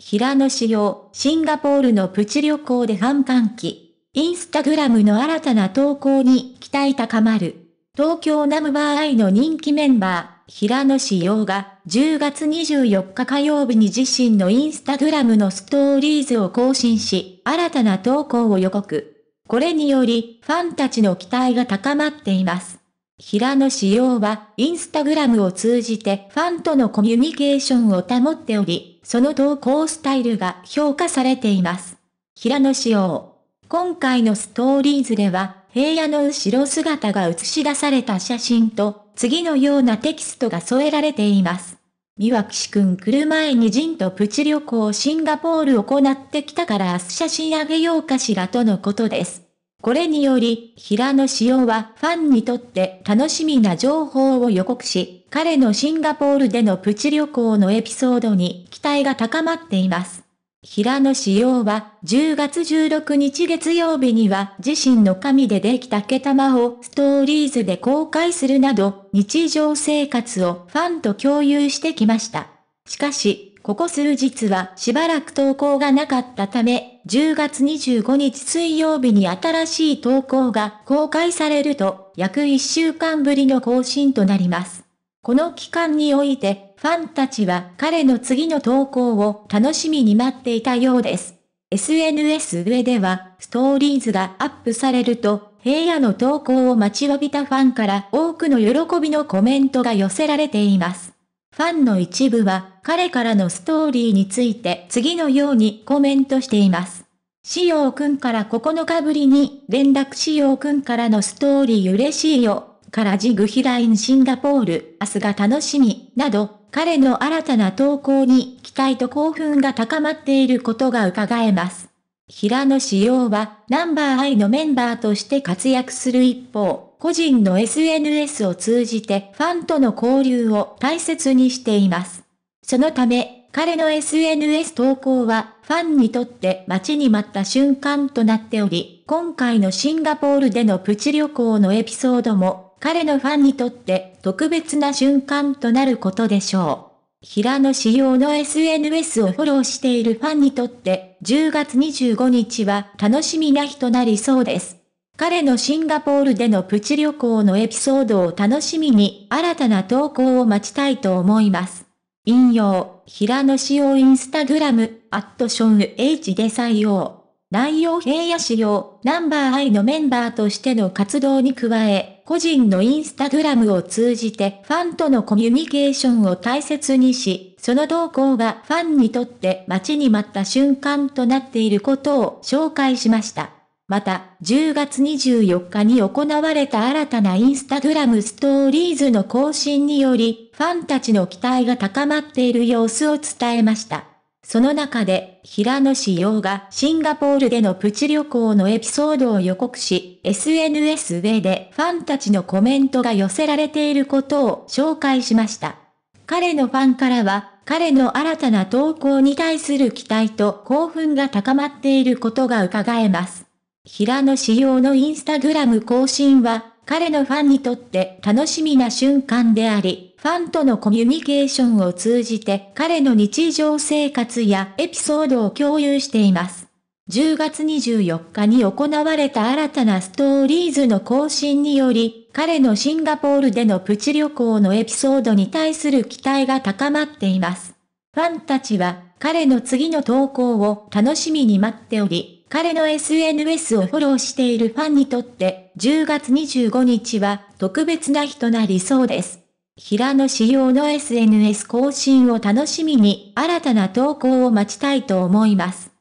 平野紫耀、シンガポールのプチ旅行で反感期。インスタグラムの新たな投稿に期待高まる。東京ナムバーアイの人気メンバー、平野紫耀が10月24日火曜日に自身のインスタグラムのストーリーズを更新し、新たな投稿を予告。これにより、ファンたちの期待が高まっています。平野紫耀は、インスタグラムを通じてファンとのコミュニケーションを保っており、その投稿スタイルが評価されています。平野紫耀。今回のストーリーズでは、平野の後ろ姿が映し出された写真と、次のようなテキストが添えられています。三脇氏くん来る前にジンとプチ旅行シンガポール行ってきたから明日写真あげようかしらとのことです。これにより、平野紫耀はファンにとって楽しみな情報を予告し、彼のシンガポールでのプチ旅行のエピソードに期待が高まっています。平野紫耀は10月16日月曜日には自身の神でできた毛玉をストーリーズで公開するなど日常生活をファンと共有してきました。しかし、ここ数日はしばらく投稿がなかったため、10月25日水曜日に新しい投稿が公開されると、約1週間ぶりの更新となります。この期間において、ファンたちは彼の次の投稿を楽しみに待っていたようです。SNS 上では、ストーリーズがアップされると、平野の投稿を待ちわびたファンから多くの喜びのコメントが寄せられています。ファンの一部は彼からのストーリーについて次のようにコメントしています。しようくんから9日ぶりに連絡しようくんからのストーリー嬉しいよ、からジグヒラインシンガポール、明日が楽しみ、など、彼の新たな投稿に期待と興奮が高まっていることが伺えます。平野紫耀はナンバーアイのメンバーとして活躍する一方、個人の SNS を通じてファンとの交流を大切にしています。そのため、彼の SNS 投稿はファンにとって待ちに待った瞬間となっており、今回のシンガポールでのプチ旅行のエピソードも彼のファンにとって特別な瞬間となることでしょう。平野仕様の SNS をフォローしているファンにとって10月25日は楽しみな日となりそうです。彼のシンガポールでのプチ旅行のエピソードを楽しみに新たな投稿を待ちたいと思います。引用、平野紫耀インスタグラム、アットション H で採用。内容平野紫耀、ナンバーイのメンバーとしての活動に加え、個人のインスタグラムを通じてファンとのコミュニケーションを大切にし、その動向がファンにとって待ちに待った瞬間となっていることを紹介しました。また、10月24日に行われた新たなインスタグラムストーリーズの更新により、ファンたちの期待が高まっている様子を伝えました。その中で、平野志陽がシンガポールでのプチ旅行のエピソードを予告し、SNS 上でファンたちのコメントが寄せられていることを紹介しました。彼のファンからは、彼の新たな投稿に対する期待と興奮が高まっていることが伺えます。平野仕様のインスタグラム更新は、彼のファンにとって楽しみな瞬間であり、ファンとのコミュニケーションを通じて彼の日常生活やエピソードを共有しています。10月24日に行われた新たなストーリーズの更新により、彼のシンガポールでのプチ旅行のエピソードに対する期待が高まっています。ファンたちは彼の次の投稿を楽しみに待っており、彼の SNS をフォローしているファンにとって、10月25日は特別な日となりそうです。平野仕様の SNS 更新を楽しみに新たな投稿を待ちたいと思います。